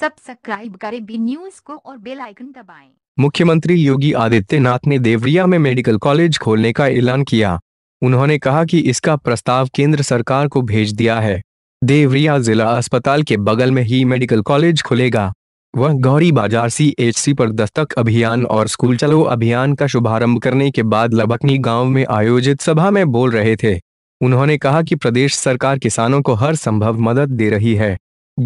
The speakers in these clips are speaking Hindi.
सब्सक्राइब करें बी न्यूज को और बेल आइकन दबाएं। मुख्यमंत्री योगी आदित्यनाथ ने देवरिया में मेडिकल कॉलेज खोलने का ऐलान किया उन्होंने कहा कि इसका प्रस्ताव केंद्र सरकार को भेज दिया है देवरिया जिला अस्पताल के बगल में ही मेडिकल कॉलेज खुलेगा वह गौरी बाजार सी पर दस्तक अभियान और स्कूल चलो अभियान का शुभारंभ करने के बाद लबकनी गांव में आयोजित सभा में बोल रहे थे उन्होंने कहा कि प्रदेश सरकार किसानों को हर संभव मदद दे रही है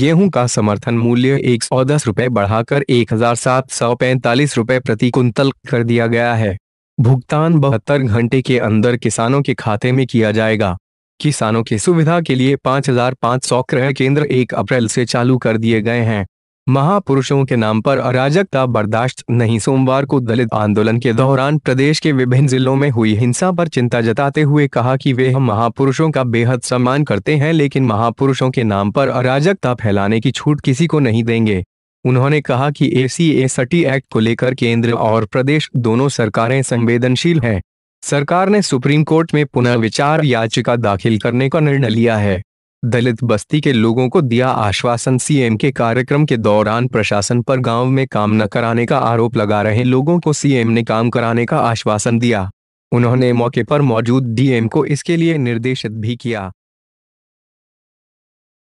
गेहूं का समर्थन मूल्य एक सौ दस रुपये बढ़ाकर एक हजार सात सौ पैंतालीस रुपये प्रति कुंतल कर दिया गया है भुगतान बहत्तर घंटे के अंदर किसानों के खाते में किया जाएगा किसानों की सुविधा के लिए पाँच हजार पाँच सौ क्रय केंद्र एक अप्रैल से चालू कर दिए गए हैं महापुरुषों के नाम पर अराजकता बर्दाश्त नहीं सोमवार को दलित आंदोलन के दौरान प्रदेश के विभिन्न जिलों में हुई हिंसा पर चिंता जताते हुए कहा कि वे हम महापुरुषों का बेहद सम्मान करते हैं लेकिन महापुरुषों के नाम पर अराजकता फैलाने की छूट किसी को नहीं देंगे उन्होंने कहा कि ए सी ए सटी एक्ट को लेकर केंद्र और प्रदेश दोनों सरकारें संवेदनशील हैं सरकार ने सुप्रीम कोर्ट में पुनर्विचार याचिका दाखिल करने का निर्णय लिया है दलित बस्ती के लोगों को दिया आश्वासन सीएम के कार्यक्रम के दौरान प्रशासन पर गांव में काम न कराने का आरोप लगा रहे लोगों को सीएम ने काम कराने का आश्वासन दिया उन्होंने मौके पर मौजूद डीएम को इसके लिए निर्देशित भी किया